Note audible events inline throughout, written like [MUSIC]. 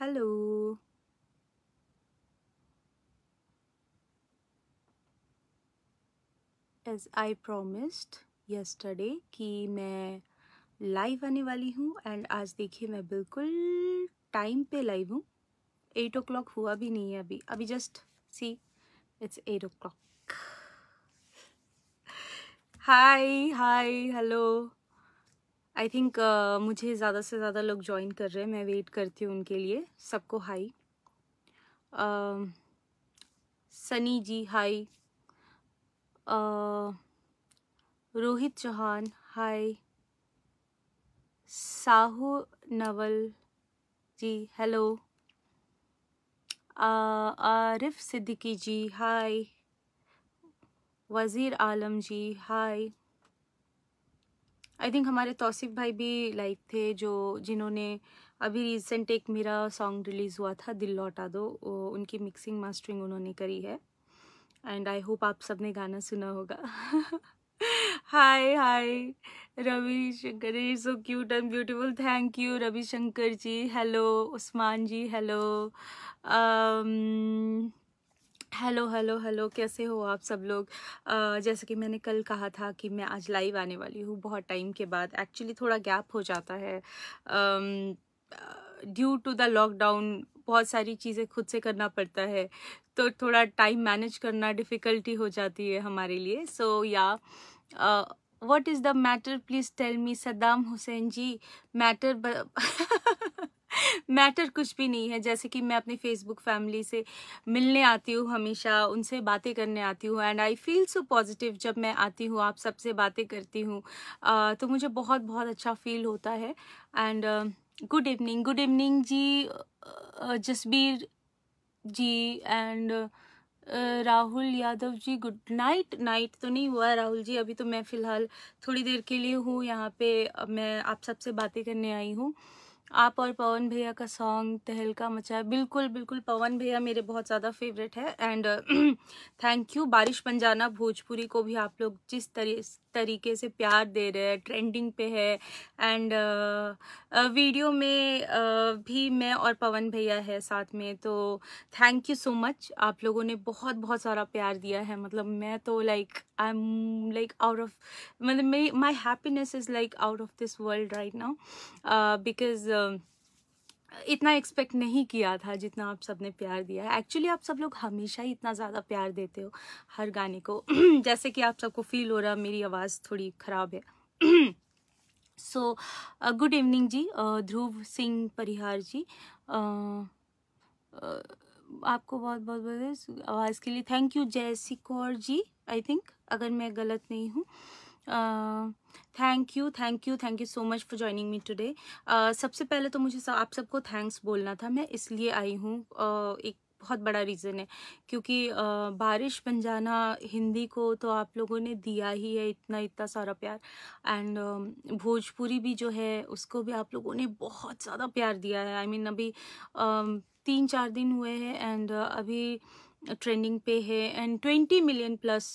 Hello. As I promised yesterday कि मैं live आने वाली हूँ एंड आज देखिए मैं बिल्कुल टाइम पे लाइव हूँ एट ओ क्लॉक हुआ भी नहीं है अभी अभी just see it's eight o'clock hi hi hello I think uh, मुझे ज़्यादा से ज़्यादा लोग ज्वाइन कर रहे हैं मैं वेट करती हूँ उनके लिए सबको hi Sunny um, ji hi Rohit Chauhan hi Sahu Naval ji hello Arif Siddiqui ji hi Wazir Alam ji hi I think हमारे तौसीफ भाई भी लाइक थे जो जिन्होंने अभी रिसेंट एक मेरा सॉन्ग रिलीज़ हुआ था दिल लौटा दो उनकी मिक्सिंग मास्टरिंग उन्होंने करी है एंड आई होप आप सब ने गाना सुना होगा hi hi Ravi Shankar is so cute and beautiful thank you Ravi Shankar ji hello Usman ji hello um, hello hello hello कैसे हो आप सब लोग uh, जैसे कि मैंने कल कहा था कि मैं आज लाइव आने वाली हूँ बहुत टाइम के बाद एक्चुअली थोड़ा गैप हो जाता है ड्यू टू द लॉकडाउन बहुत सारी चीज़ें खुद से करना पड़ता है तो थोड़ा टाइम मैनेज करना डिफ़िकल्टी हो जाती है हमारे लिए सो या what is the matter please tell me Saddam Hussain ji matter [LAUGHS] matter कुछ भी नहीं है जैसे कि मैं अपनी फेसबुक फैमिली से मिलने आती हूँ हमेशा उनसे बातें करने आती हूँ and I feel so positive जब मैं आती हूँ आप सबसे बातें करती हूँ uh, तो मुझे बहुत बहुत अच्छा फील होता है and good evening good evening ji uh, Jasbir ji and Rahul Yadav ji good night night तो नहीं हुआ राहुल जी अभी तो मैं फ़िलहाल थोड़ी देर के लिए हूँ यहाँ पे मैं आप सबसे बातें करने आई हूँ आप और पवन भैया का सॉन्ग तहलका मचा है बिल्कुल बिल्कुल पवन भैया मेरे बहुत ज़्यादा फेवरेट है एंड थैंक यू बारिश पंजाना भोजपुरी को भी आप लोग जिस तरीके तरीके से प्यार दे रहे हैं ट्रेंडिंग पे है एंड वीडियो uh, uh, में uh, भी मैं और पवन भैया है साथ में तो थैंक यू सो मच आप लोगों ने बहुत बहुत सारा प्यार दिया है मतलब मैं तो like I am like out of मतलब मेरी my happiness is like out of this world right now because इतना एक्सपेक्ट नहीं किया था जितना आप सबने प्यार दिया है एक्चुअली आप सब लोग हमेशा ही इतना ज़्यादा प्यार देते हो हर गाने को [CLEARS THROAT] जैसे कि आप सबको फील हो रहा मेरी आवाज़ थोड़ी ख़राब है so good evening ji uh, Dhruv Singh Parihar ji uh, uh, आपको बहुत बहुत बहुत आवाज़ के लिए थैंक यू जय कौर जी आई थिंक अगर मैं गलत नहीं हूँ thank you thank you thank you so much for joining me today सबसे पहले तो मुझे सब, आप सबको थैंक्स बोलना था मैं इसलिए आई हूँ uh, एक बहुत बड़ा रीज़न है क्योंकि uh, बारिश बन जाना हिंदी को तो आप लोगों ने दिया ही है इतना इतना सारा प्यार एंड um, भोजपुरी भी जो है उसको भी आप लोगों ने बहुत ज़्यादा प्यार दिया है आई I मीन mean, अभी uh, तीन चार दिन हुए हैं एंड uh, अभी ट्रेंडिंग पे है एंड ट्वेंटी मिलियन प्लस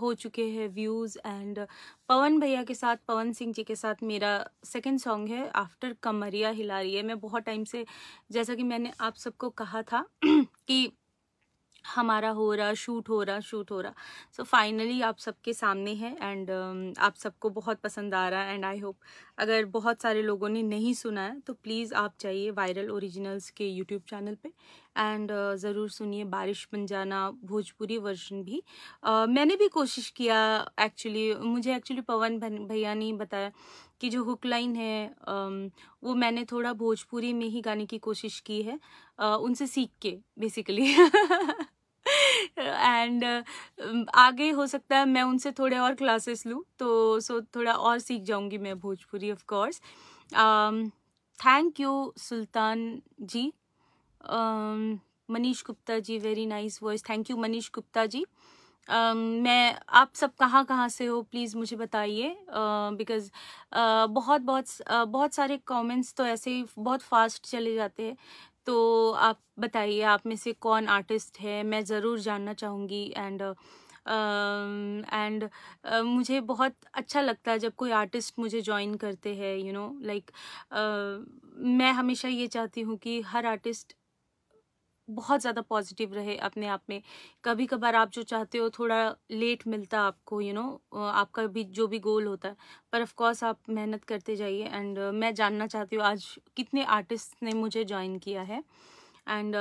हो चुके हैं व्यूज़ एंड पवन भैया के साथ पवन सिंह जी के साथ मेरा सेकंड सॉन्ग है आफ्टर कमरिया हिला रही है मैं बहुत टाइम से जैसा कि मैंने आप सबको कहा था [CLEARS THROAT] कि हमारा हो रहा शूट हो रहा शूट हो रहा सो so फाइनली आप सबके सामने है एंड uh, आप सबको बहुत पसंद आ रहा है एंड आई होप अगर बहुत सारे लोगों ने नहीं सुना है तो प्लीज़ आप चाहिए वायरल ओरिजिनल्स के यूट्यूब चैनल पे एंड uh, ज़रूर सुनिए बारिश बन जाना भोजपुरी वर्जन भी uh, मैंने भी कोशिश किया एक्चुअली मुझे एक्चुअली पवन भैया ने बताया की जो हुक लाइन है वो मैंने थोड़ा भोजपुरी में ही गाने की कोशिश की है उनसे सीख के बेसिकली एंड uh, आगे हो सकता है मैं उनसे थोड़े और क्लासेस लूँ तो सो so, थोड़ा और सीख जाऊँगी मैं Bhojpuri of course thank you Sultan ji Manish Gupta ji very nice voice thank you Manish Gupta ji मैं आप सब कहाँ कहाँ से हो प्लीज़ मुझे बताइए बिकॉज़ uh, uh, बहुत बहुत uh, बहुत सारे कमेंट्स तो ऐसे ही बहुत फास्ट चले जाते हैं तो आप बताइए आप में से कौन आर्टिस्ट है मैं ज़रूर जानना चाहूँगी एंड एंड uh, uh, मुझे बहुत अच्छा लगता है जब कोई आर्टिस्ट मुझे ज्वाइन करते हैं यू नो लाइक मैं हमेशा ये चाहती हूँ कि हर आर्टिस्ट बहुत ज़्यादा पॉजिटिव रहे अपने आप में कभी कभार आप जो चाहते हो थोड़ा लेट मिलता आपको यू you नो know, आपका भी जो भी गोल होता है पर ऑफकोर्स आप मेहनत करते जाइए एंड uh, मैं जानना चाहती हूँ आज कितने आर्टिस्ट ने मुझे ज्वाइन किया है एंड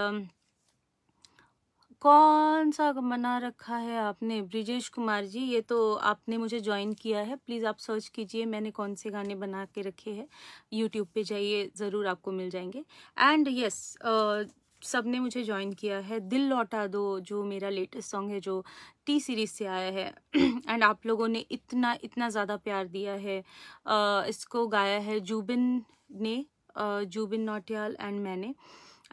कौन सा बना रखा है आपने ब्रिजेश कुमार जी ये तो आपने मुझे ज्वाइन किया है प्लीज़ आप सर्च कीजिए मैंने कौन से गाने बना के रखे हैं यूट्यूब पे जाइए ज़रूर आपको मिल जाएंगे एंड यस yes, सब ने मुझे ज्वाइन किया है दिल लौटा दो जो मेरा लेटेस्ट सॉन्ग है जो टी सीरीज़ से आया है एंड [CLEARS THROAT] आप लोगों ने इतना इतना ज़्यादा प्यार दिया है uh, इसको गाया है जुबिन ने uh, जुबिन नोटियाल एंड मैंने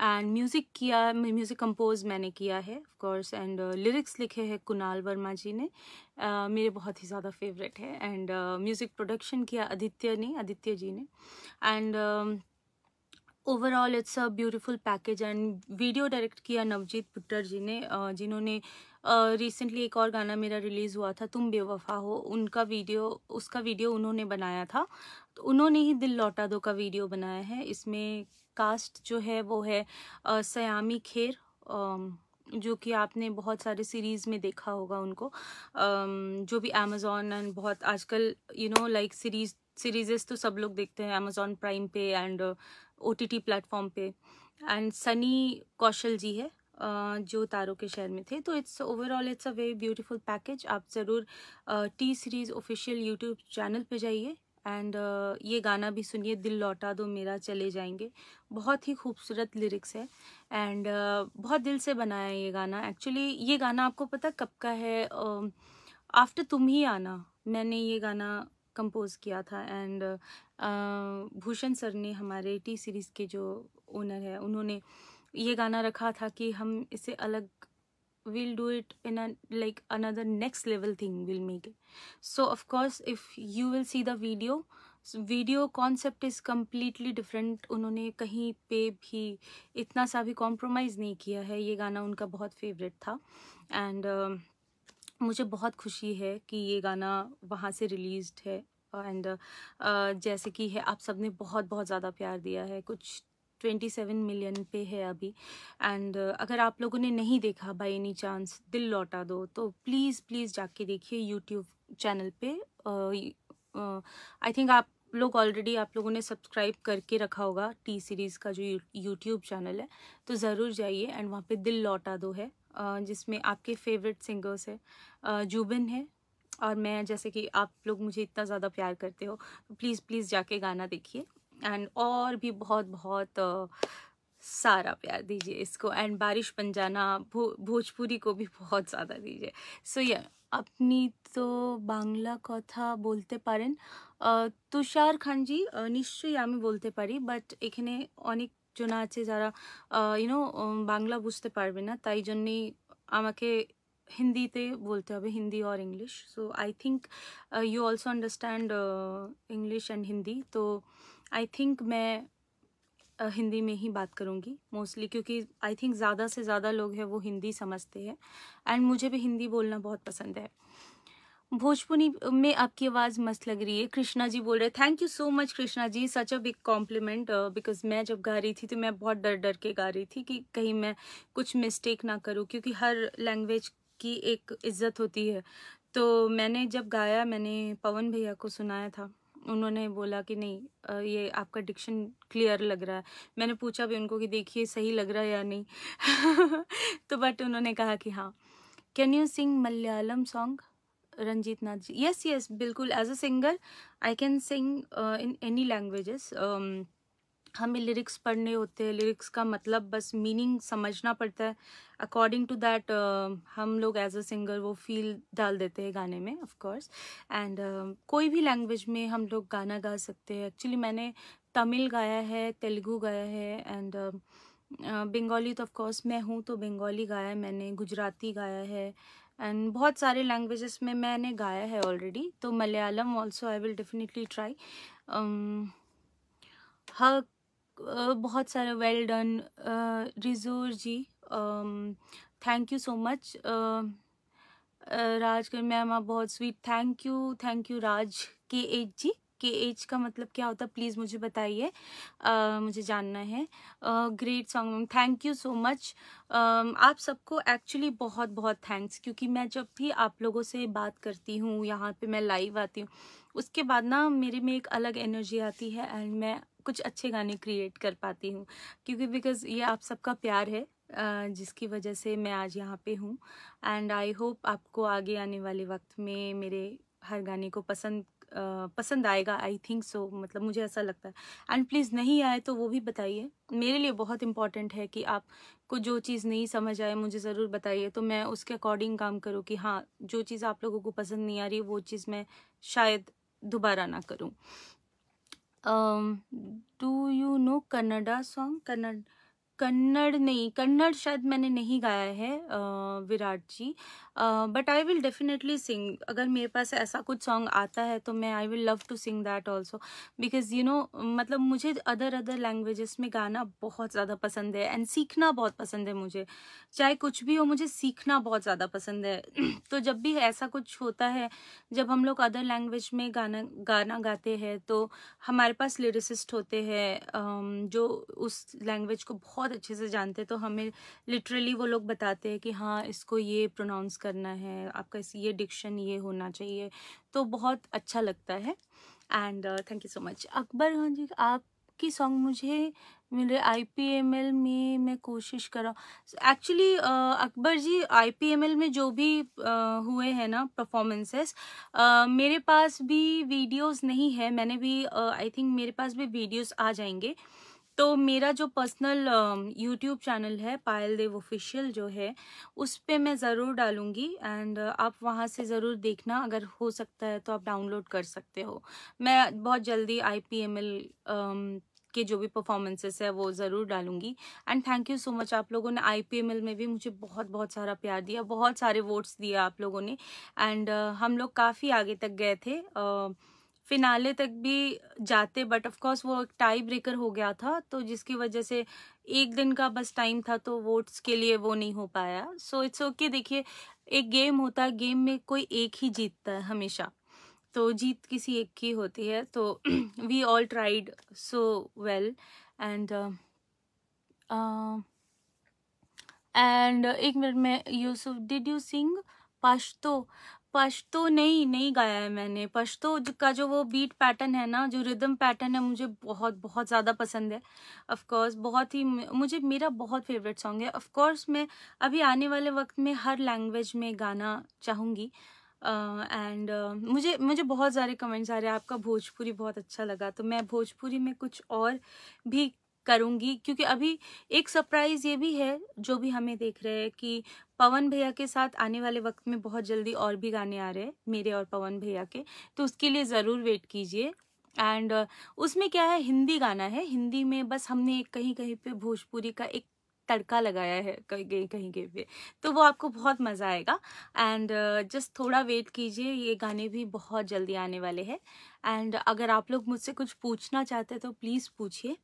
एंड म्यूज़िक किया म्यूज़िक कंपोज मैंने किया है ऑफ कोर्स एंड लिरिक्स लिखे हैं कुणाल वर्मा जी ने uh, मेरे बहुत ही ज़्यादा फेवरेट है एंड म्यूज़िक प्रोडक्शन किया आदित्य ने आदित्य जी ने and overall it's a beautiful package and video direct किया नवजीत पुट्टर जी ने जिन्होंने रिसेंटली एक और गाना मेरा रिलीज़ हुआ था तुम बेवफा हो उनका वीडियो उसका वीडियो उन्होंने बनाया था तो उन्होंने ही दिल लौटा दो का वीडियो बनाया है इसमें कास्ट जो है वो है सयामी खेर जो कि आपने बहुत सारे सीरीज़ में देखा होगा उनको जो भी अमेज़ोन एंड बहुत आजकल you know like series serieses तो सब लोग देखते हैं अमेजोन प्राइम पे and O T T platform पे एंड सनी कौशल जी है uh, जो तारों के शहर में थे तो it's overall it's a very beautiful package आप ज़रूर T Series official YouTube channel पे जाइए एंड uh, ये गाना भी सुनिए दिल लौटा दो मेरा चले जाएंगे बहुत ही खूबसूरत लिरिक्स है एंड uh, बहुत दिल से बनाया है ये गाना एक्चुअली ये गाना आपको पता कब का है आफ्टर um, तुम ही आना मैंने ये गाना कंपोज़ किया था एंड भूषण सर ने हमारे टी सीरीज़ के जो ओनर है उन्होंने ये गाना रखा था कि हम इसे अलग will do it in like another next level thing will make make so so of course if you will see video concept is completely different उन्होंने कहीं पे भी इतना सा भी कॉम्प्रोमाइज़ नहीं किया है ये गाना उनका बहुत फेवरेट था एंड uh, मुझे बहुत खुशी है कि ये गाना वहाँ से रिलीज़ है एंड uh, जैसे कि है आप सब ने बहुत बहुत ज़्यादा प्यार दिया है कुछ ट्वेंटी सेवन मिलियन पे है अभी एंड uh, अगर आप लोगों ने नहीं देखा बाय एनी चांस दिल लौटा दो तो प्लीज़ प्लीज़ जाके देखिए यूट्यूब चैनल पे आई uh, थिंक uh, आप लोग ऑलरेडी आप लोगों ने सब्सक्राइब करके रखा होगा टी सीरीज़ का जो यूट्यूब चैनल है तो ज़रूर जाइए एंड वहाँ पे दिल लौटा दो है जिसमें आपके फेवरेट सिंगर्स है जुबिन है और मैं जैसे कि आप लोग मुझे इतना ज़्यादा प्यार करते हो तो प्लीज़ प्लीज़ जाके गाना देखिए एंड और भी बहुत बहुत सारा प्यार दीजिए इसको एंड बारिश बन भो भोजपुरी को भी बहुत ज़्यादा दीजिए सो so, या yeah, আপনি তো বাংলা কথা বলতে পারেন তুষার খানজি নিশ্চয়ই আমি বলতে পারি বাট এখানে অনেক জনা আছে যারা ইউনো বাংলা বুঝতে পারবে না তাই জন্যেই আমাকে হিন্দিতে বলতে হবে Hindi or English so I think you also understand English and Hindi তো আই থিঙ্ক ম্যা हिंदी में ही बात करूँगी मोस्टली क्योंकि आई थिंक ज़्यादा से ज़्यादा लोग हैं वो हिंदी समझते हैं एंड मुझे भी हिंदी बोलना बहुत पसंद है भोजपुरी में आपकी आवाज़ मस्त लग रही है कृष्णा जी बोल रहे हैं thank you so much Krishna ji such a big compliment because मैं जब गा रही थी तो मैं बहुत डर डर के गा रही थी कि कहीं मैं कुछ मिस्टेक ना करूँ क्योंकि हर लैंग्वेज की एक इज्जत होती है तो मैंने जब गाया मैंने पवन भैया को सुनाया था उन्होंने बोला कि नहीं ये आपका डिक्शन क्लियर लग रहा है मैंने पूछा भी उनको कि देखिए सही लग रहा है या नहीं [LAUGHS] तो बट उन्होंने कहा कि हाँ can you sing Malayalam song Ranjeet Nath ji yes yes बिल्कुल as a singer I can sing in any languages हमें लिरिक्स पढ़ने होते हैं लिरिक्स का मतलब बस मीनिंग समझना पड़ता है अकॉर्डिंग टू दैट हम लोग एज अ सिंगर वो फील डाल देते हैं गाने में ऑफ कोर्स एंड कोई भी लैंग्वेज में हम लोग गाना गा सकते हैं एक्चुअली मैंने तमिल गाया है तेलुगू गाया है एंड uh, uh, बंगाली तो ऑफकोर्स मैं हूँ तो बंगाली गाया है मैंने गुजराती गाया है एंड बहुत सारे लैंग्वेजेस में मैंने गाया है ऑलरेडी तो Malayalam also I will definitely try हक बहुत सारा वेल डन रिजोर ji thank you so much Raj कर मैम आप बहुत sweet thank you thank you Raj K H जी के एज का मतलब क्या होता प्लीज़ मुझे बताइए uh, मुझे जानना है great song ma'am thank you so much आप सबको एक्चुअली बहुत बहुत थैंक्स क्योंकि मैं जब भी आप लोगों से बात करती हूँ यहाँ पे मैं लाइव आती हूँ उसके बाद ना मेरे में एक अलग एनर्जी आती है एंड मैं कुछ अच्छे गाने क्रिएट कर पाती हूँ क्योंकि बिकॉज ये आप सबका प्यार है जिसकी वजह से मैं आज यहाँ पे हूँ एंड आई होप आपको आगे आने वाले वक्त में मेरे हर गाने को पसंद पसंद आएगा आई थिंक सो मतलब मुझे ऐसा लगता है एंड प्लीज़ नहीं आए तो वो भी बताइए मेरे लिए बहुत इंपॉर्टेंट है कि आपको जो चीज़ नहीं समझ आए मुझे ज़रूर बताइए तो मैं उसके अकॉर्डिंग काम करूँ कि हाँ जो चीज़ आप लोगों को पसंद नहीं आ रही वो चीज़ मैं शायद दोबारा ना करूँ do you know Kannada song Kannada Kannada नहीं कन्नड़ शायद मैंने नहीं गाया है uh, Virat ji but I will definitely sing अगर मेरे पास ऐसा कुछ सॉन्ग आता है तो मैं I will love to sing that also because you know मतलब मुझे अदर अदर लैंग्वेजेस में गाना बहुत ज़्यादा पसंद है एंड सीखना बहुत पसंद है मुझे चाहे कुछ भी हो मुझे सीखना बहुत ज़्यादा पसंद है [CLEARS THROAT] तो जब भी ऐसा कुछ होता है जब हम लोग अदर लैंग्वेज में गाना गाना गाते हैं तो हमारे पास लिरिसिस्ट होते हैं um, जो उस लैंग्वेज को बहुत अच्छे से जानते हैं तो हमें लिटरली वो लोग बताते हैं कि हाँ इसको ये प्रोनाउंस करना है आपका इस ये डिक्शन ये होना चाहिए तो बहुत अच्छा लगता है and thank you so much Akbar हाँ जी आपकी सॉन्ग मुझे मेरे आई पी एम एल में मैं कोशिश कर रहा हूँ actually uh, Akbar ji I P M L में जो भी uh, हुए हैं ना परफॉर्मेंसेस uh, मेरे पास भी वीडियोस नहीं है मैंने भी आई uh, थिंक मेरे पास भी वीडियोस आ जाएंगे uh, तो मेरा जो पर्सनल यूट्यूब चैनल है पायल देव ऑफिशियल जो है उस पर मैं ज़रूर डालूँगी एंड आप वहाँ से ज़रूर देखना अगर हो सकता है तो आप डाउनलोड कर सकते हो मैं बहुत जल्दी आई पी एम एल के जो भी परफॉर्मेंसेस है वो ज़रूर डालूंगी and thank you so much आप लोगों ने आई में भी मुझे बहुत बहुत सारा प्यार दिया बहुत सारे वोट्स दिया आप लोगों ने एंड uh, हम लोग काफ़ी आगे तक गए थे uh, फिनाले तक भी जाते बट ऑफ कोर्स वो एक टाई ब्रेकर हो गया था तो जिसकी वजह से एक दिन का बस टाइम था तो वोट्स के लिए वो नहीं हो पाया सो इट्स ओके देखिए एक गेम होता है गेम में कोई एक ही जीतता है हमेशा तो जीत किसी एक की होती है तो we all tried so well and and एक मिनट में Yusuf did you sing Pashto Pashto नहीं नहीं गाया है मैंने पश्तो का जो वो बीट पैटर्न है ना जो रिदम पैटर्न है मुझे बहुत बहुत ज़्यादा पसंद है ऑफ कोर्स बहुत ही मुझे मेरा बहुत फेवरेट सॉन्ग है ऑफ कोर्स मैं अभी आने वाले वक्त में हर लैंग्वेज में गाना चाहूँगी एंड uh, uh, मुझे मुझे बहुत सारे कमेंट्स आ रहे हैं आपका भोजपुरी बहुत अच्छा लगा तो मैं भोजपुरी में कुछ और भी करूंगी क्योंकि अभी एक सरप्राइज ये भी है जो भी हमें देख रहे हैं कि पवन भैया के साथ आने वाले वक्त में बहुत जल्दी और भी गाने आ रहे हैं मेरे और पवन भैया के तो उसके लिए ज़रूर वेट कीजिए एंड उसमें क्या है हिंदी गाना है हिंदी में बस हमने कहीं कहीं पे भोजपुरी का एक तड़का लगाया है कहीं कहीं कहीं कहीं पे तो वो आपको बहुत मज़ा आएगा एंड जस्ट uh, थोड़ा वेट कीजिए ये गाने भी बहुत जल्दी आने वाले हैं एंड अगर आप लोग मुझसे कुछ पूछना चाहते हैं तो प्लीज़ पूछिए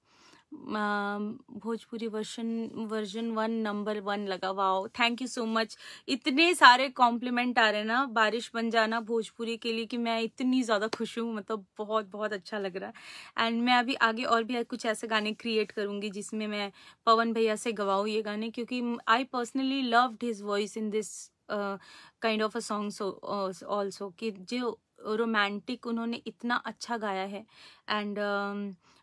Um, Bhojpuri version version one number one लगा wow thank you so much इतने सारे कॉम्प्लीमेंट आ रहे हैं ना बारिश बन जाना भोजपुरी के लिए कि मैं इतनी ज़्यादा खुश हूँ मतलब बहुत बहुत अच्छा लग रहा है एंड मैं अभी आगे और भी कुछ ऐसे गाने क्रिएट करूँगी जिसमें मैं पवन भैया से गवाऊँ ये गाने क्योंकि I personally loved his voice in this kind of a song also कि जो रोमांटिक उन्होंने इतना अच्छा गाया है एंड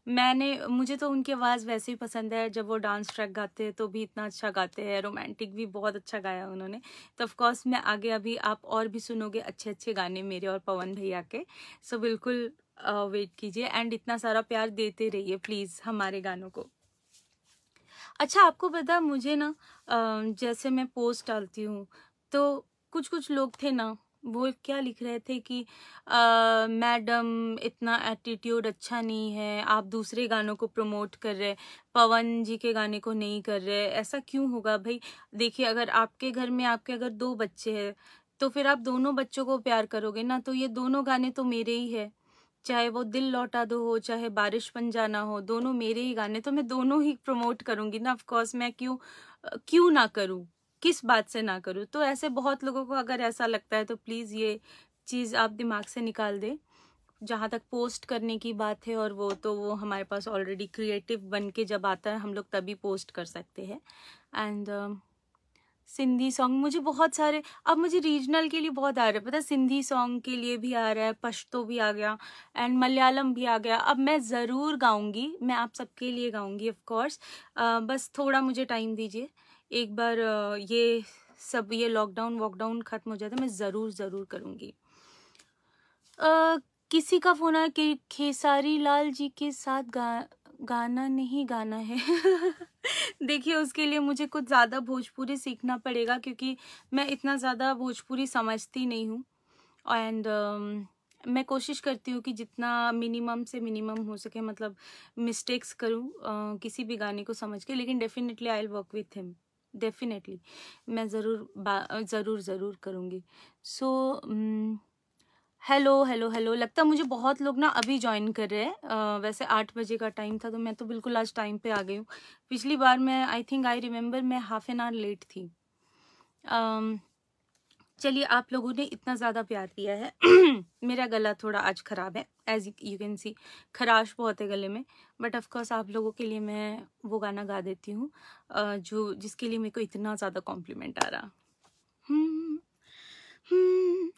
मैंने मुझे तो उनकी आवाज़ वैसे ही पसंद है जब वो डांस ट्रैक गाते हैं तो भी इतना अच्छा गाते हैं रोमांटिक भी बहुत अच्छा गाया उन्होंने तो ऑफकोर्स मैं आगे अभी आप और भी सुनोगे अच्छे अच्छे गाने मेरे और पवन भैया के सो so, बिल्कुल वेट कीजिए एंड इतना सारा प्यार देते रहिए प्लीज़ हमारे गानों को अच्छा आपको पता मुझे ना जैसे मैं पोस्ट डालती हूँ तो कुछ कुछ लोग थे ना वो क्या लिख रहे थे कि मैडम इतना एटीट्यूड अच्छा नहीं है आप दूसरे गानों को प्रमोट कर रहे पवन जी के गाने को नहीं कर रहे ऐसा क्यों होगा भाई देखिए अगर आपके घर में आपके अगर दो बच्चे हैं तो फिर आप दोनों बच्चों को प्यार करोगे ना तो ये दोनों गाने तो मेरे ही है चाहे वो दिल लौटा दो हो चाहे बारिश बन जाना हो दोनों मेरे ही गाने तो मैं दोनों ही प्रमोट करूंगी ना ऑफकोर्स मैं क्यों क्यों ना करूँ किस बात से ना करूँ तो ऐसे बहुत लोगों को अगर ऐसा लगता है तो प्लीज़ ये चीज़ आप दिमाग से निकाल दें जहाँ तक पोस्ट करने की बात है और वो तो वो हमारे पास ऑलरेडी क्रिएटिव बन के जब आता है हम लोग तभी पोस्ट कर सकते हैं एंड um, सिंधी सॉन्ग मुझे बहुत सारे अब मुझे रीजनल के लिए बहुत आ रहा है पता सिंधी सॉन्ग के लिए भी आ रहा है पश्तो भी आ गया एंड मलयालम भी आ गया अब मैं ज़रूर गाऊँगी मैं आप सबके लिए गाऊँगी ऑफकोर्स uh, बस थोड़ा मुझे टाइम दीजिए एक बार ये सब ये लॉकडाउन वॉकडाउन ख़त्म हो जाता तो मैं ज़रूर ज़रूर करूँगी किसी का फ़ोन आया कि खेसारी लाल जी के साथ गा गाना नहीं गाना है [LAUGHS] देखिए उसके लिए मुझे कुछ ज़्यादा भोजपुरी सीखना पड़ेगा क्योंकि मैं इतना ज़्यादा भोजपुरी समझती नहीं हूँ एंड uh, मैं कोशिश करती हूँ कि जितना मिनिमम से मिनिमम हो सके मतलब मिस्टेक्स करूँ uh, किसी भी गाने को समझ के लेकिन definitely I will work with him definitely मैं ज़रूर ज़रूर ज़रूर करूँगी so so, hello hello hello लगता मुझे बहुत लोग ना अभी ज्वाइन कर रहे हैं वैसे आठ बजे का टाइम था तो मैं तो बिल्कुल आज टाइम पे आ गई हूँ पिछली बार मैं आई थिंक आई रिमेंबर मैं हाफ एन आवर लेट थी um, चलिए आप लोगों ने इतना ज़्यादा प्यार दिया है [CLEARS THROAT] मेरा गला थोड़ा आज ख़राब है एज यू कैन सी खराश बहुत है गले में बट ऑफकोर्स आप लोगों के लिए मैं वो गाना गा देती हूँ जो जिसके लिए मेरे को इतना ज़्यादा कॉम्प्लीमेंट आ रहा हम्म, हम्म,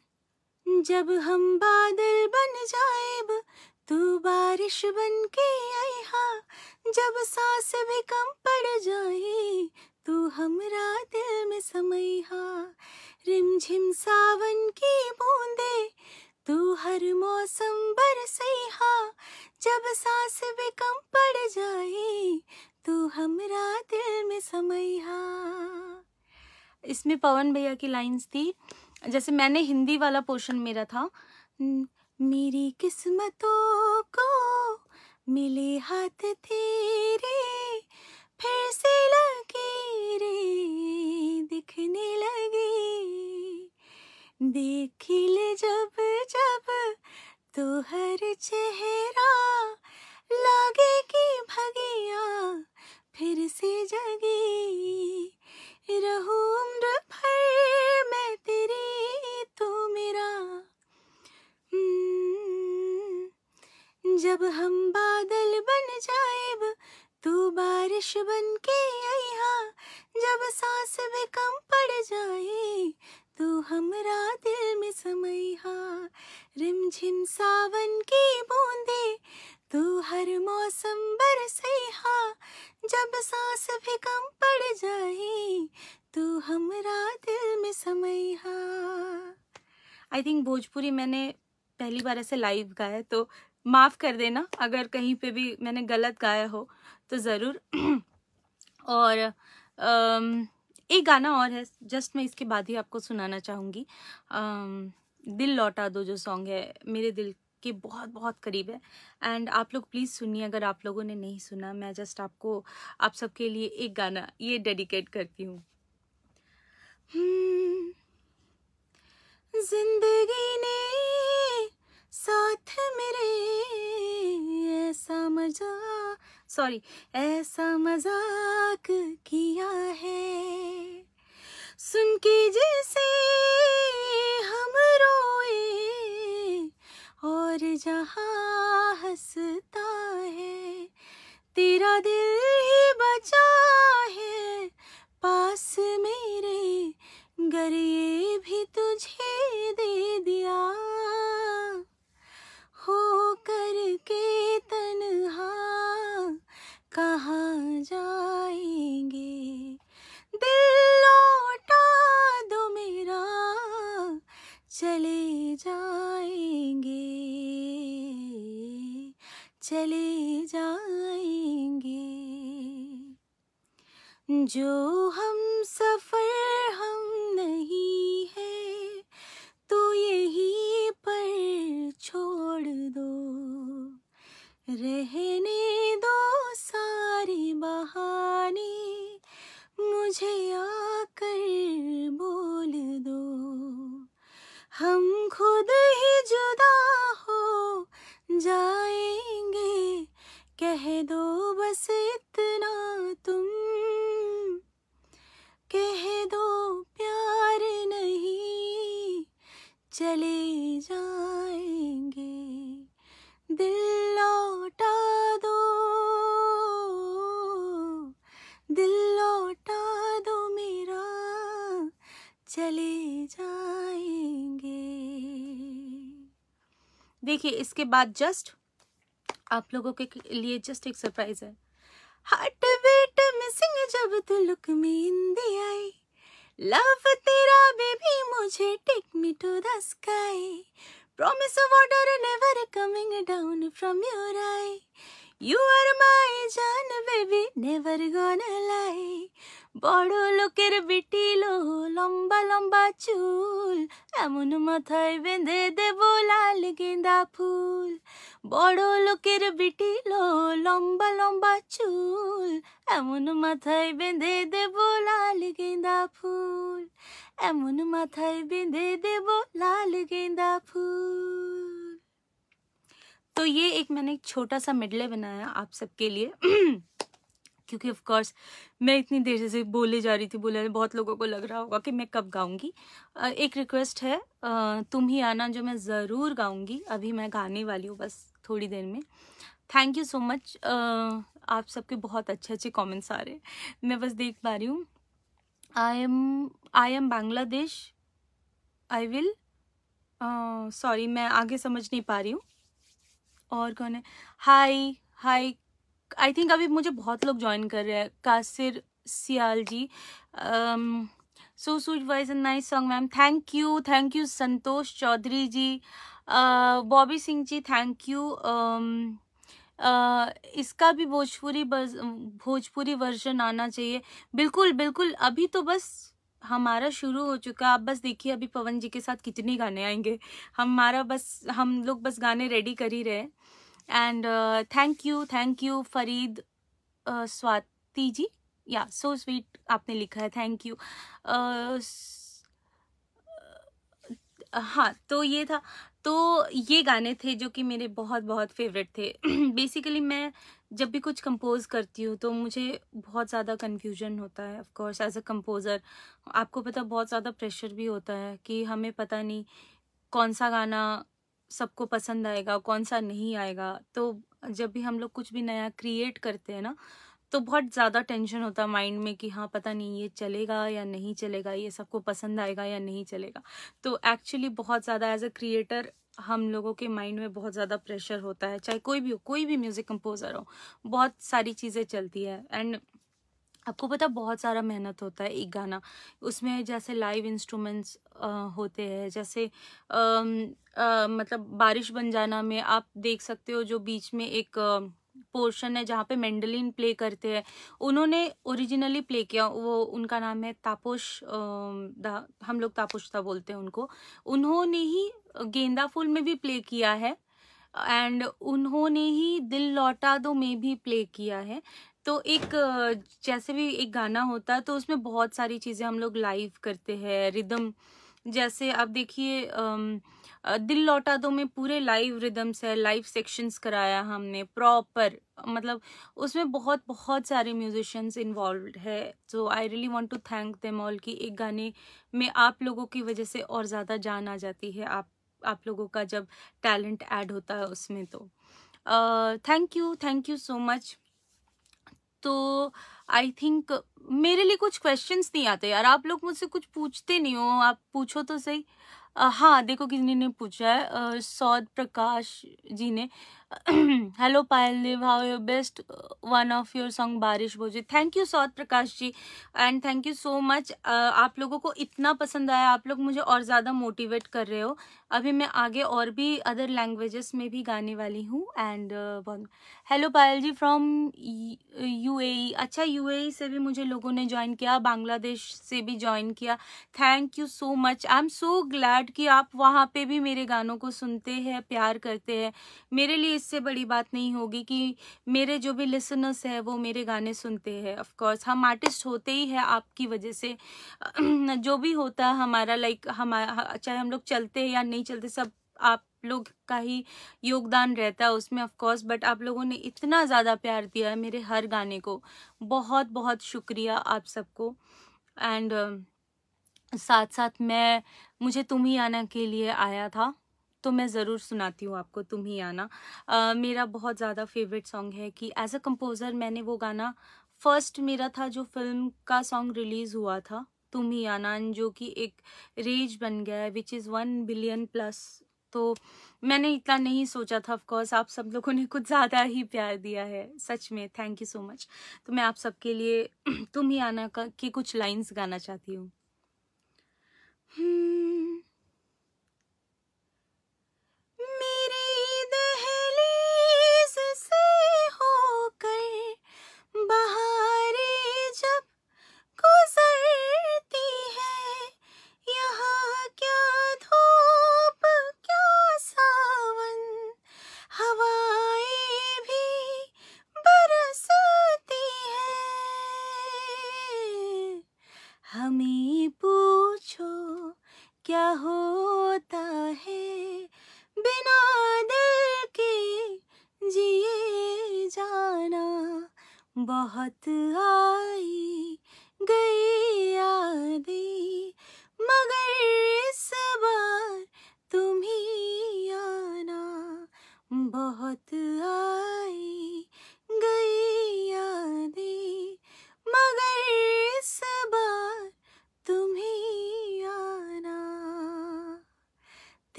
जब हम बादल बन जाए तू बारिश बन के आई हाँ जब सांस भी कम पड़ जाए तू हमरा दिल में समय हाँ रिमझिम सावन की बूंदे तू हर मौसम बरसई हा जब सांस भी कम पड़ जाए तू हमरा दिल में समय हा इसमें पवन भैया की लाइंस थी जैसे मैंने हिंदी वाला पोर्शन मेरा था मेरी किस्मतों को मिले हाथ थे बार ऐसे लाइव गाए तो माफ़ कर देना अगर कहीं पे भी मैंने गलत गाया हो तो ज़रूर [CLEARS THROAT] और एक गाना और है जस्ट मैं इसके बाद ही आपको सुनाना चाहूँगी दिल लौटा दो जो सॉन्ग है मेरे दिल के बहुत बहुत करीब है एंड आप लोग प्लीज़ सुनिए अगर आप लोगों ने नहीं सुना मैं जस्ट आपको आप सबके लिए एक गाना ये डेडिकेट करती हूँ हम्म, जिंदगी नहीं साथ मेरे ऐसा मजा सॉरी ऐसा मजाक किया है सुन के जैसे हम रोए और जहाँ हंसता है तेरा दिल ही बचा है पास मेरे गरीब भी तुझे दे दिया हो कर के तनहा कहाँ जाएंगे दिल लौटा दो मेरा चले जाएंगे चले जाएंगे जो हम सफ़र हम नहीं है तो यही पर छोड़ दो रहने दो सारी बहानी मुझे आकर बो देखिए इसके बाद जस्ट आप लोगों के लिए जस्ट एक सरप्राइज है हट वेट मिसिंग जब तुलुक में हिंदी आई लव तेरा बेबी मुझे take me to the sky promise of water never coming down from your eye you are my जान बेबी नेवर गोना लाई बड़ो लोकेर বিটি लो लंबा लंबा चू এমন মাথায় বেঁধে দেব লাল গিনদা ফুল বড় লোকের বিটি লল লম্বা লম্বা চূল এমন মাথায় বেঁধে দেব লাল গিনদা ফুল এমন মাথায় বেঁধে দেব লাল গিনদা ফুল তো ये एक मैंने छोटा सा मिडले बनाया आप सबके लिए क्योंकि ऑफ कोर्स मैं इतनी देर से बोले जा रही थी बोले बहुत लोगों को लग रहा होगा कि मैं कब गाऊंगी एक रिक्वेस्ट है तुम ही आना जो मैं ज़रूर गाऊंगी अभी मैं गाने वाली हूँ बस थोड़ी देर में थैंक यू सो मच आप सबके बहुत अच्छे अच्छे कॉमेंट्स आ रहे हैं मैं बस देख पा रही हूँ I am I am Bangladesh I will sorry मैं आगे समझ नहीं पा रही हूँ और कौन है हाई हाई आई थिंक अभी मुझे बहुत लोग ज्वाइन कर रहे हैं Kasir Sial ji so suit wise a nice song ma'am thank you thank you Santosh Chaudhary ji Bobby Singh ji thank you Uh, इसका भी भोजपुरी भोजपुरी वर्जन आना चाहिए बिल्कुल बिल्कुल अभी तो बस हमारा शुरू हो चुका आप बस देखिए अभी पवन जी के साथ कितने गाने आएंगे हमारा बस हम लोग बस गाने रेडी कर ही रहे and thank you thank you Farid Swati ji या सो स्वीट आपने लिखा है थैंक यू uh, uh, हाँ तो ये था तो ये गाने थे जो कि मेरे बहुत बहुत फेवरेट थे बेसिकली [CLEARS THROAT] मैं जब भी कुछ कंपोज करती हूँ तो मुझे बहुत ज़्यादा कन्फ्यूजन होता है ऑफकोर्स एज अ कंपोज़र आपको पता बहुत ज़्यादा प्रेशर भी होता है कि हमें पता नहीं कौन सा गाना सबको पसंद आएगा कौन सा नहीं आएगा तो जब भी हम लोग कुछ भी नया क्रिएट करते हैं ना तो बहुत ज़्यादा टेंशन होता है माइंड में कि हाँ पता नहीं ये चलेगा या नहीं चलेगा ये सबको पसंद आएगा या नहीं चलेगा तो एक्चुअली बहुत ज़्यादा एज अ क्रिएटर हम लोगों के माइंड में बहुत ज़्यादा प्रेशर होता है चाहे कोई भी हो कोई भी म्यूज़िक कंपोज़र हो बहुत सारी चीज़ें चलती है एंड आपको पता बहुत सारा मेहनत होता है एक गाना उसमें जैसे लाइव इंस्ट्रूमेंट्स होते हैं जैसे आ, आ, मतलब बारिश बन जाना में आप देख सकते हो जो बीच में एक पोर्शन है जहाँ पे मेंडलिन प्ले करते हैं उन्होंने ओरिजिनली प्ले किया वो उनका नाम है तापोश दा, हम लोग तापोश दा बोलते हैं उनको उन्होंने ही गेंदा फूल में भी प्ले किया है एंड उन्होंने ही दिल लौटा दो में भी प्ले किया है तो एक जैसे भी एक गाना होता है तो उसमें बहुत सारी चीज़ें हम लोग लाइव करते हैं रिदम जैसे आप देखिए दिल लौटा दो में पूरे लाइव रिदम्स है लाइव सेक्शंस कराया हमने प्रॉपर मतलब उसमें बहुत बहुत सारे म्यूजिशियंस इन्वॉल्व है सो तो I really want to thank them all कि एक गाने में आप लोगों की वजह से और ज़्यादा जान आ जाती है आप आप लोगों का जब टैलेंट ऐड होता है उसमें तो thank you thank you so much तो आई थिंक मेरे लिए कुछ क्वेश्चंस नहीं आते यार आप लोग मुझसे कुछ पूछते नहीं हो आप पूछो तो सही आ, हाँ देखो किसी ने पूछा है सौद प्रकाश जी ने hello Payal live how your best one of your song बारिश भोजे thank you Saut Prakash ji and thank you so much आप लोगों को इतना पसंद आया आप लोग मुझे और ज़्यादा मोटिवेट कर रहे हो अभी मैं आगे और भी अदर लैंग्वेजेस में भी गाने वाली हूँ and hello Payal ji from U अच्छा यू e से भी मुझे लोगों ने ज्वाइन किया बांग्लादेश से भी ज्वाइन किया thank you so much I am so glad कि आप वहाँ पे भी मेरे गानों को सुनते हैं प्यार करते हैं मेरे लिए इससे बड़ी बात नहीं होगी कि मेरे जो भी लिसनर्स हैं वो मेरे गाने सुनते हैं ऑफ कोर्स हम आर्टिस्ट होते ही हैं आपकी वजह से [CLEARS THROAT] जो भी होता है हमारा लाइक हमारा चाहे हम लोग चलते हैं या नहीं चलते सब आप लोग का ही योगदान रहता है उसमें ऑफ कोर्स बट आप लोगों ने इतना ज़्यादा प्यार दिया है मेरे हर गाने को बहुत बहुत शुक्रिया आप सबको एंड साथ साथ मैं मुझे तुम ही आना के लिए आया था तो मैं ज़रूर सुनाती हूँ आपको तुम ही आना uh, मेरा बहुत ज़्यादा फेवरेट सॉन्ग है कि एज अ कंपोज़र मैंने वो गाना फर्स्ट मेरा था जो फिल्म का सॉन्ग रिलीज़ हुआ था तुम ही आना जो कि एक रेज बन गया है which is one billion plus तो मैंने इतना नहीं सोचा था ऑफकोर्स आप सब लोगों ने कुछ ज़्यादा ही प्यार दिया है सच में थैंक यू सो मच तो मैं आप सबके लिए [CLEARS THROAT] तुम ही आना का की कुछ लाइंस गाना चाहती हूँ hmm.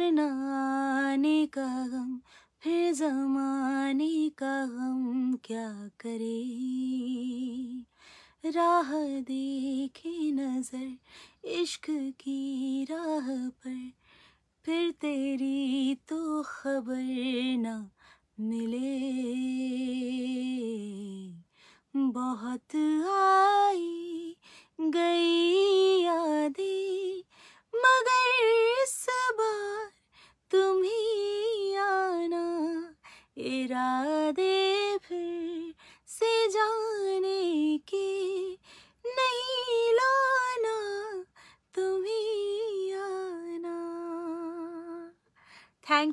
करना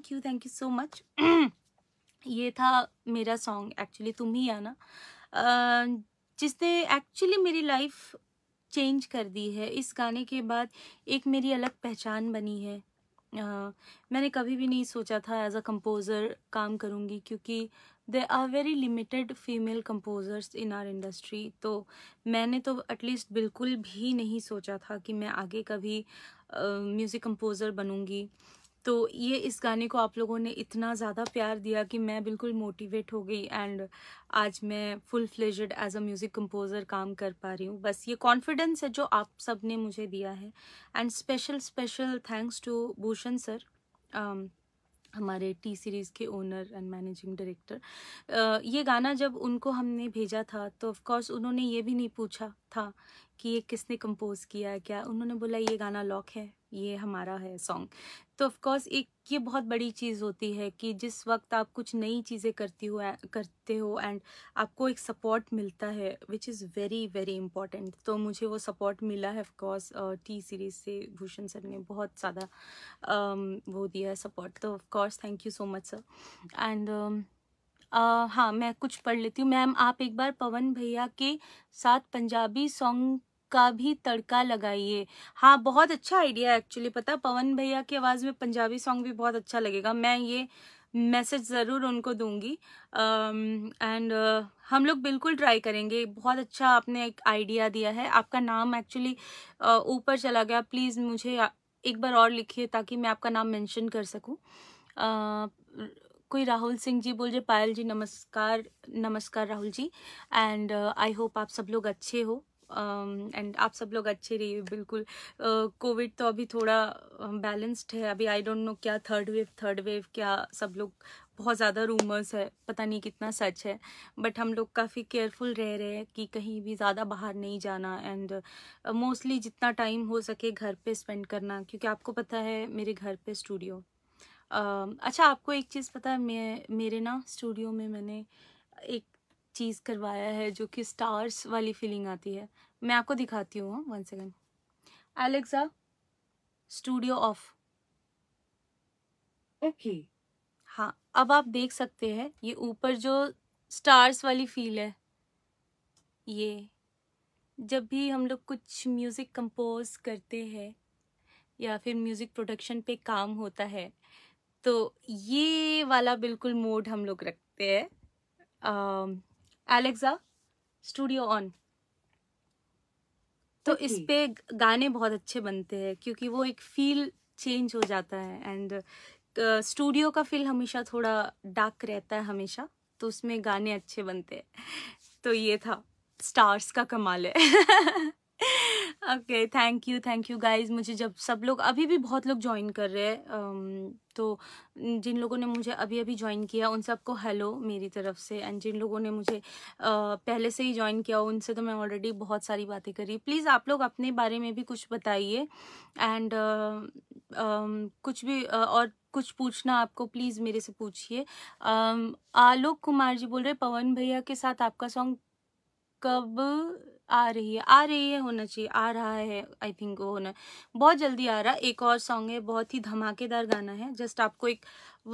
thank you thank you so much ये था मेरा सॉन्ग एक्चुअली तुम ही आना जिसने एक्चुअली मेरी लाइफ चेंज कर दी है इस गाने के बाद एक मेरी अलग पहचान बनी है आ, मैंने कभी भी नहीं सोचा था एज अ कंपोज़र काम करूँगी क्योंकि they are very limited female composers in our industry तो मैंने तो एटलीस्ट बिल्कुल भी नहीं सोचा था कि मैं आगे कभी म्यूज़िक कंपोज़र बनूँगी तो ये इस गाने को आप लोगों ने इतना ज़्यादा प्यार दिया कि मैं बिल्कुल मोटिवेट हो गई एंड आज मैं full fledged as a music composer काम कर पा रही हूँ बस ये कॉन्फिडेंस है जो आप सब ने मुझे दिया है and special special thanks to Bhushan sir um, हमारे टी सीरीज़ के ओनर एंड मैनेजिंग डायरेक्टर ये गाना जब उनको हमने भेजा था तो ऑफ़ कोर्स उन्होंने ये भी नहीं पूछा था कि ये किसने कंपोज किया है क्या उन्होंने बोला ये गाना लॉक है ये हमारा है सॉन्ग तो ऑफकोर्स एक ये बहुत बड़ी चीज़ होती है कि जिस वक्त आप कुछ नई चीज़ें करती हो करते हो एंड आपको एक सपोर्ट मिलता है which is very very important तो मुझे वो सपोर्ट मिला है ऑफकोर्स टी सीरीज़ से भूषण सर ने बहुत ज़्यादा um, वो दिया है सपोर्ट तो of course thank you so much sir and uh, हाँ मैं कुछ पढ़ लेती हूँ मैम आप एक बार पवन भैया के साथ पंजाबी सॉन्ग का भी तड़का लगाइए हाँ बहुत अच्छा आइडिया है एक्चुअली पता पवन भैया की आवाज़ में पंजाबी सॉन्ग भी बहुत अच्छा लगेगा मैं ये मैसेज ज़रूर उनको दूंगी एंड uh, uh, हम लोग बिल्कुल ट्राई करेंगे बहुत अच्छा आपने एक आइडिया दिया है आपका नाम एक्चुअली ऊपर uh, चला गया प्लीज़ मुझे एक बार और लिखिए ताकि मैं आपका नाम मेंशन कर uh, कोई राहुल सिंह जी बोल रहे पायल जी नमस्कार नमस्कार Rahul ji and I hope आप सब लोग अच्छे हो एंड um, आप सब लोग अच्छे रहिए बिल्कुल uh, कोविड uh, तो अभी थोड़ा बैलेंस्ड uh, है अभी आई डोंट नो क्या थर्ड वेव थर्ड वेव क्या सब लोग बहुत ज़्यादा रूमर्स है पता नहीं कितना सच है बट हम लोग काफ़ी केयरफुल रह रहे हैं कि कहीं भी ज़्यादा बाहर नहीं जाना एंड मोस्टली uh, जितना टाइम हो सके घर पे स्पेंड करना क्योंकि आपको पता है मेरे घर पे स्टूडियो अच्छा आपको एक चीज़ पता है मैं मेरे ना स्टूडियो में मैंने एक चीज़ करवाया है जो कि स्टार्स वाली फीलिंग आती है मैं आपको दिखाती हूँ one second Alexa studio off okay हाँ अब आप देख सकते हैं ये ऊपर जो स्टार्स वाली फील है ये जब भी हम लोग कुछ म्यूज़िक कंपोज करते हैं या फिर म्यूज़िक प्रोडक्शन पे काम होता है तो ये वाला बिल्कुल मोड हम लोग रखते हैं एलेक्सा स्टूडियो ऑन तो इस पे गाने बहुत अच्छे बनते हैं क्योंकि वो एक फील चेंज हो जाता है एंड स्टूडियो uh, का फील हमेशा थोड़ा डार्क रहता है हमेशा तो उसमें गाने अच्छे बनते हैं तो ये था स्टार्स का कमाल है [LAUGHS] okay thank you thank you guys मुझे जब सब लोग अभी भी बहुत लोग ज्वाइन कर रहे हैं um, तो जिन लोगों ने मुझे अभी अभी ज्वाइन किया उन सबको हेलो मेरी तरफ से एंड जिन लोगों ने मुझे uh, पहले से ही ज्वाइन किया उनसे तो मैं ऑलरेडी बहुत सारी बातें करी प्लीज़ आप लोग अपने बारे में भी कुछ बताइए एंड uh, um, कुछ भी uh, और कुछ पूछना आपको प्लीज़ मेरे से पूछिए um, आलोक कुमार जी बोल रहे पवन भैया के साथ आपका सॉन्ग कब आ रही है आ रही है होना चाहिए आ रहा है आई थिंक वो होना बहुत जल्दी आ रहा है एक और सॉन्ग है बहुत ही धमाकेदार गाना है जस्ट आपको एक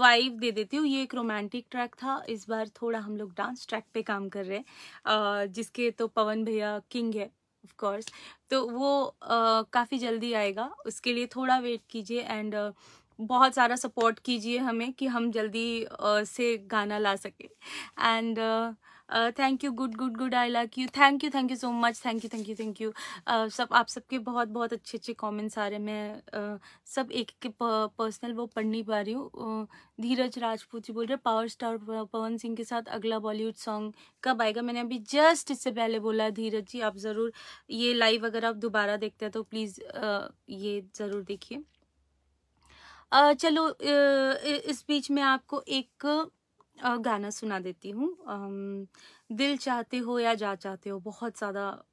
वाइव दे देती हूँ ये एक रोमांटिक ट्रैक था इस बार थोड़ा हम लोग डांस ट्रैक पे काम कर रहे हैं जिसके तो पवन भैया किंग है ऑफ कोर्स तो वो काफ़ी जल्दी आएगा उसके लिए थोड़ा वेट कीजिए एंड बहुत सारा सपोर्ट कीजिए हमें कि हम जल्दी से गाना ला सकें and thank you good good good I like you thank you thank you so much thank you thank you thank you सब आप सबके बहुत बहुत अच्छे अच्छे कमेंट्स आ रहे हैं मैं uh, सब एक के पर्सनल वो पढ़ नहीं पा रही हूँ uh, धीरज राजपूत जी बोल रहे पावर स्टार पवन सिंह के साथ अगला बॉलीवुड सॉन्ग कब आएगा मैंने अभी जस्ट इससे पहले बोला धीरज जी आप ज़रूर ये लाइव अगर आप दोबारा देखते हैं तो प्लीज़ uh, ये ज़रूर देखिए uh, चलो इस बीच में आपको एक गाना सुना देती हूँ दिल चाहते हो या जा चाहते हो बहुत ज़्यादा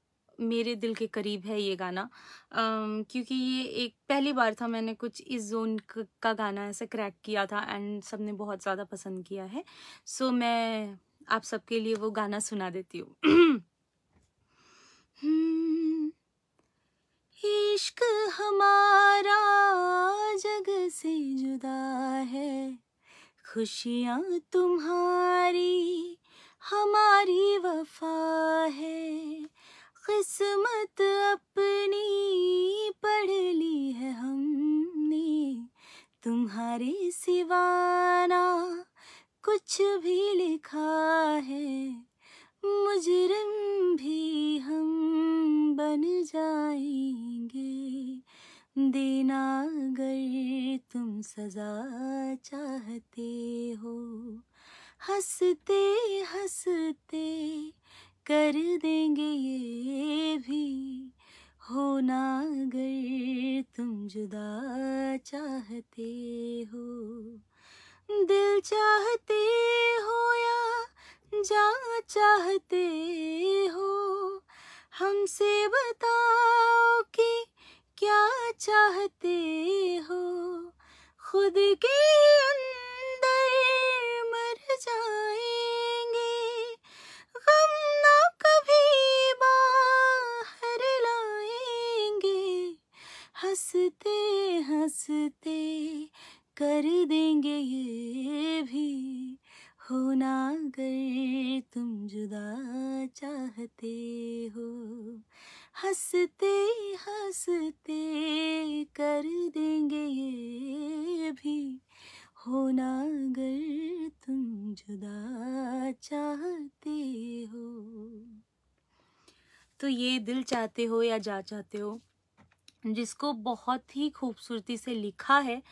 मेरे दिल के करीब है ये गाना क्योंकि ये एक पहली बार था मैंने कुछ इस जोन का गाना ऐसे क्रैक किया था एंड सबने बहुत ज़्यादा पसंद किया है सो मैं आप सबके लिए वो गाना सुना देती हूँ [CLEARS THROAT] हम्म, इश्क हमारा जग से जुदा है खुशियाँ तुम्हारी हमारी वफा है किस्मत अपनी पढ़ ली है हमने तुम्हारे सिवाना कुछ भी लिखा है मुजरिम भी हम बन जाएंगे देना अगर तुम सजा चाहते हो हंसते हंसते कर देंगे ये भी होना अगर तुम जुदा चाहते हो दिल चाहते हो या जान चाहते हो हमसे बताओ कि क्या चाहते हो खुद के अंदर मर जाएंगे गम ना कभी बाहर लाएंगे हंसते हंसते कर देंगे ये भी होना गए तुम जुदा चाहते हो हंसते हंसते कर देंगे ये भी होना अगर तुम जुदा चाहते हो तो ये दिल चाहते हो या जा चाहते हो जिसको बहुत ही खूबसूरती से लिखा है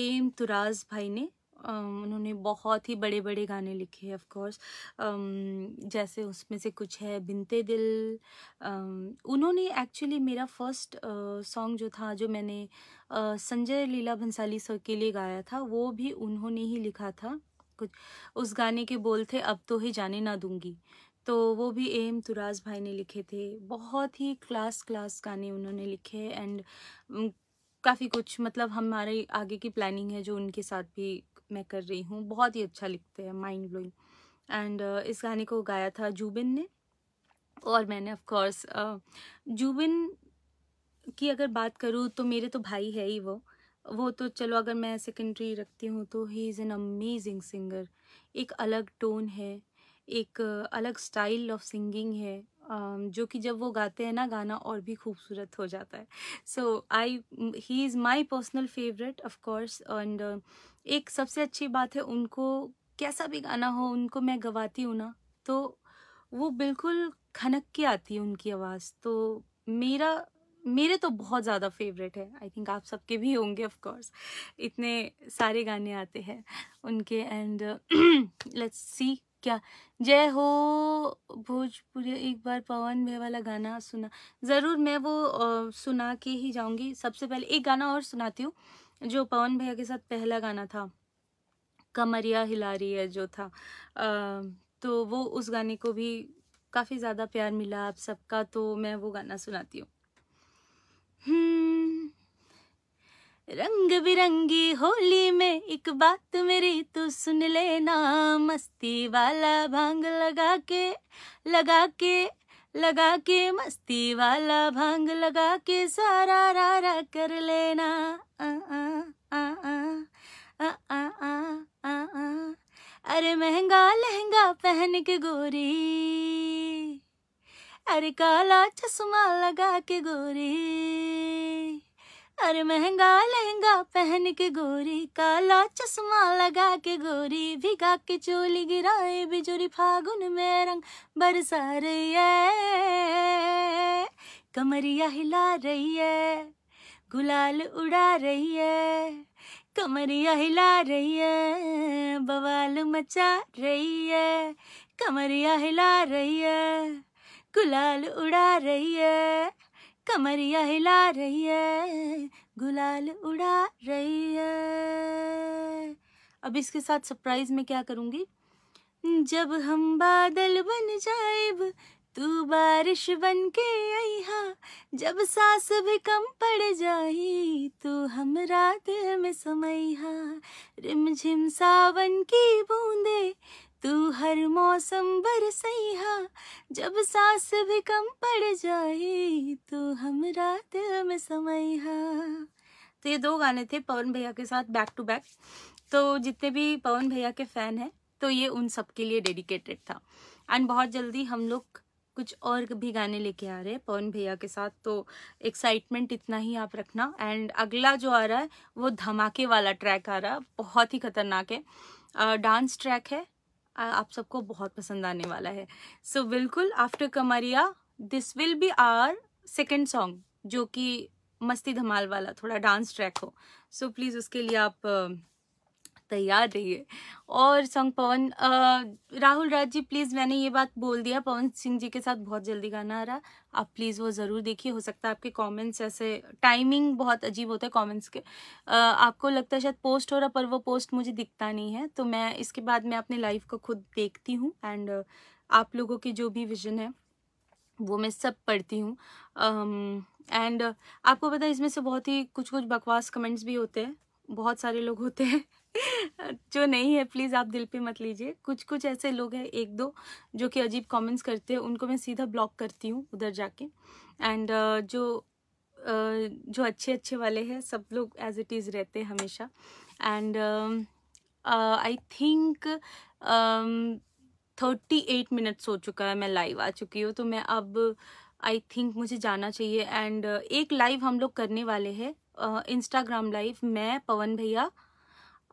एम तुराज भाई ने उन्होंने बहुत ही बड़े बड़े गाने लिखे हैं ऑफकोर्स जैसे उसमें से कुछ है बिनते दिल उन्होंने एक्चुअली मेरा फर्स्ट सॉन्ग जो था जो मैंने संजय लीला भंसाली सर के लिए गाया था वो भी उन्होंने ही लिखा था कुछ उस गाने के बोल थे अब तो ही जाने ना दूंगी तो वो भी एम तुराज भाई ने लिखे थे बहुत ही क्लास क्लास गाने उन्होंने लिखे एंड काफ़ी कुछ मतलब हमारे आगे की प्लानिंग है जो उनके साथ भी मैं कर रही हूँ बहुत ही अच्छा लिखते हैं माइंड ब्लोइंग एंड इस गाने को गाया था जुबिन ने और मैंने ऑफकोर्स कोर्स जुबिन की अगर बात करूँ तो मेरे तो भाई है ही वो वो तो चलो अगर मैं सेकेंडरी रखती हूँ तो he is an amazing singer एक अलग टोन है एक uh, अलग स्टाइल ऑफ सिंगिंग है Um, जो कि जब वो गाते हैं ना गाना और भी खूबसूरत हो जाता है so I he is my personal favourite of course and एक सबसे अच्छी बात है उनको कैसा भी गाना हो उनको मैं गवाती हूँ ना तो वो बिल्कुल खनक के आती है उनकी आवाज़ तो मेरा मेरे तो बहुत ज़्यादा फेवरेट है आई थिंक आप सबके भी होंगे ऑफ कोर्स इतने सारे गाने आते हैं उनके एंड लेट्स सी क्या जय हो भोजपुरी एक बार पवन भे वाला गाना सुना ज़रूर मैं वो आ, सुना के ही जाऊंगी सबसे पहले एक गाना और सुनाती हूँ जो पवन भैया के साथ पहला गाना था कमरिया हिलारी है जो था आ, तो वो उस गाने को भी काफ़ी ज़्यादा प्यार मिला आप सबका तो मैं वो गाना सुनाती हूँ हम्म, रंग बिरंगी होली में एक बात मेरी तू तो सुन लेना मस्ती वाला भांग लगा के लगा के लगा के मस्ती वाला भांग लगा के सारा रारा कर लेना आ आ अरे महंगा लहंगा पहन के गोरी अरे काला चश्मा लगा के गोरी अरे महंगा लहंगा पहन के गोरी काला चश्मा लगा के गोरी भिगा के चोली गिराए बिजोरी फागुन में रंग बरसा रही है कमरिया हिला रही है गुलाल उड़ा रही है कमरिया हिला रही है बवाल मचा रही है कमरिया हिला रही है गुलाल उड़ा रही है कमरिया हिला रही है गुलाल उड़ा रही है अब इसके साथ सरप्राइज में क्या करूंगी जब हम बादल बन जाए तू बारिश बन के आई हा जब सांस भी कम पड़ जाए तू हम रात में समय समैहा रिमझिम सावन की बूंदे तू हर मौसम हा जब सांस भी कम पड़ जाए तो हमरा दिल में समय हा तो ये दो गाने थे पवन भैया के साथ बैक टू बैक तो जितने भी पवन भैया के फ़ैन हैं तो ये उन सब के लिए डेडिकेटेड था एंड बहुत जल्दी हम लोग कुछ और भी गाने लेके आ रहे हैं पवन भैया के साथ तो एक्साइटमेंट इतना ही आप रखना एंड अगला जो आ रहा है वो धमाके वाला ट्रैक आ रहा है बहुत ही खतरनाक है डांस ट्रैक है आप सबको बहुत पसंद आने वाला है सो so, बिल्कुल after Kamariya this will be our second song जो कि मस्ती धमाल वाला थोड़ा डांस ट्रैक हो सो so, प्लीज़ उसके लिए आप तैयार रहिए और सॉन्ग पवन राहुल राज जी प्लीज़ मैंने ये बात बोल दिया पवन सिंह जी के साथ बहुत जल्दी गाना आ रहा आप प्लीज़ वो ज़रूर देखिए हो सकता है आपके कमेंट्स ऐसे टाइमिंग बहुत अजीब होता है कमेंट्स के आ, आपको लगता है शायद पोस्ट हो रहा पर वो पोस्ट मुझे दिखता नहीं है तो मैं इसके बाद मैं अपने लाइफ को खुद देखती हूँ एंड आप लोगों की जो भी विजन है वो मैं सब पढ़ती हूँ एंड आपको पता है इसमें से बहुत ही कुछ कुछ बकवास कमेंट्स भी होते हैं बहुत सारे लोग होते हैं जो नहीं है प्लीज़ आप दिल पे मत लीजिए कुछ कुछ ऐसे लोग हैं एक दो जो कि अजीब कमेंट्स करते हैं उनको मैं सीधा ब्लॉक करती हूँ उधर जाके एंड uh, जो uh, जो अच्छे अच्छे वाले हैं सब लोग एज इट इज़ रहते हैं हमेशा and I think thirty eight minutes हो चुका है मैं लाइव आ चुकी हूँ तो मैं अब आई थिंक मुझे जाना चाहिए एंड uh, एक लाइव हम लोग करने वाले हैं इंस्टाग्राम uh, लाइव मैं पवन भैया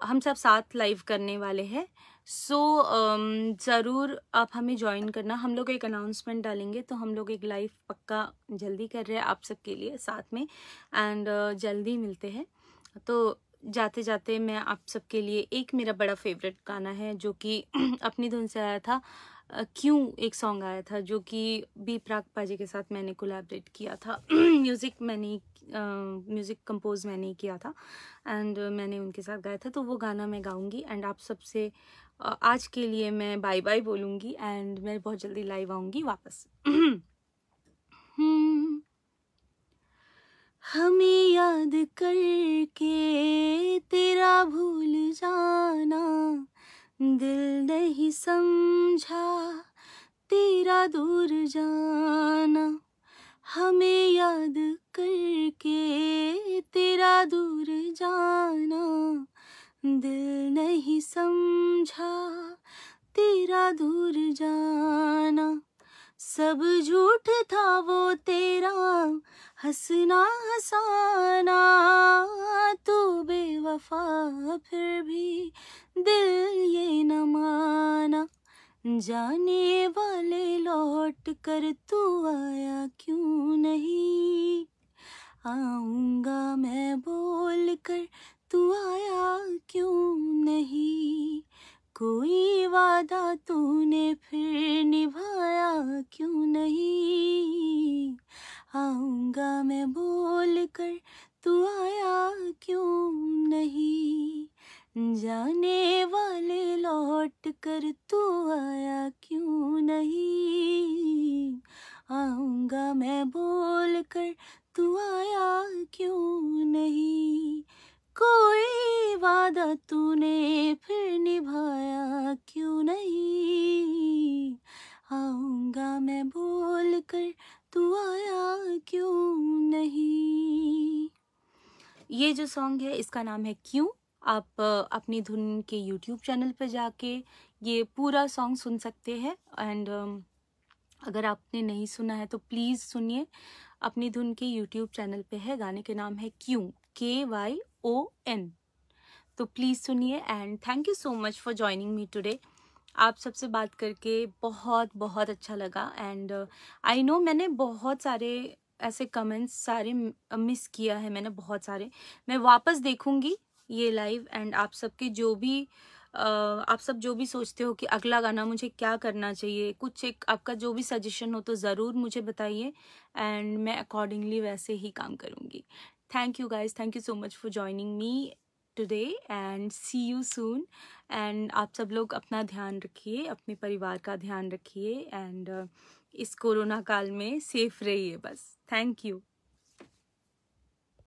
हम सब साथ लाइव करने वाले हैं सो so, um, ज़रूर आप हमें ज्वाइन करना हम लोग एक अनाउंसमेंट डालेंगे तो हम लोग एक लाइव पक्का जल्दी कर रहे हैं आप सबके लिए साथ में एंड uh, जल्दी मिलते हैं तो जाते जाते मैं आप सबके लिए एक मेरा बड़ा फेवरेट गाना है जो कि [CLEARS THROAT] अपनी धुन से आया था क्यों एक सॉन्ग आया था जो कि बी प्राग जी के साथ मैंने कोलैबोरेट किया था म्यूज़िक [CLEARS THROAT] मैंने म्यूज़िक कंपोज मैंने ही किया था एंड मैंने उनके साथ गाया था तो वो गाना मैं गाऊंगी एंड आप सबसे आज के लिए मैं बाय बाय बोलूँगी एंड मैं बहुत जल्दी लाइव आऊँगी वापस [CLEARS THROAT] हम्म। हमें याद करके तेरा भूल जाना दिल नहीं समझा तेरा दूर जाना हमें याद करके तेरा दूर जाना दिल नहीं समझा तेरा दूर जाना सब झूठ था वो तेरा हंसना हसाना तू बेवफा फिर भी दिल ये न माना जाने वाले लौट कर तू आया क्यों नहीं आऊंगा मैं बोल कर तू आया क्यों नहीं कोई वादा तूने फिर निभाया क्यों नहीं आऊँगा मैं बोल कर तू आया क्यों नहीं जाने वाले लौट कर तू आया क्यों नहीं आऊँगा मैं बोल कर तू आया क्यों नहीं कोई वादा तूने फिर निभाया क्यों नहीं आऊंगा मैं बोल कर तू आया क्यों नहीं ये जो सॉन्ग है इसका नाम है क्यों आप अपनी धुन के यूट्यूब चैनल पर जाके ये पूरा सॉन्ग सुन सकते हैं एंड अगर आपने नहीं सुना है तो प्लीज़ सुनिए अपनी धुन के यूट्यूब चैनल पे है गाने के नाम है क्यों के वाई ओ एन तो प्लीज़ सुनिए and thank you so much for joining me today आप सबसे बात करके बहुत बहुत अच्छा लगा एंड आई नो मैंने बहुत सारे ऐसे कमेंट्स सारे मिस किया है मैंने बहुत सारे मैं वापस देखूंगी ये लाइव एंड आप सबके जो भी Uh, आप सब जो भी सोचते हो कि अगला गाना मुझे क्या करना चाहिए कुछ एक आपका जो भी सजेशन हो तो ज़रूर मुझे बताइए एंड मैं अकॉर्डिंगली वैसे ही काम करूँगी thank you guys thank you so much for joining me today and see you soon and आप सब लोग अपना ध्यान रखिए अपने परिवार का ध्यान रखिए एंड uh, इस कोरोना काल में सेफ रहिए बस थैंक यू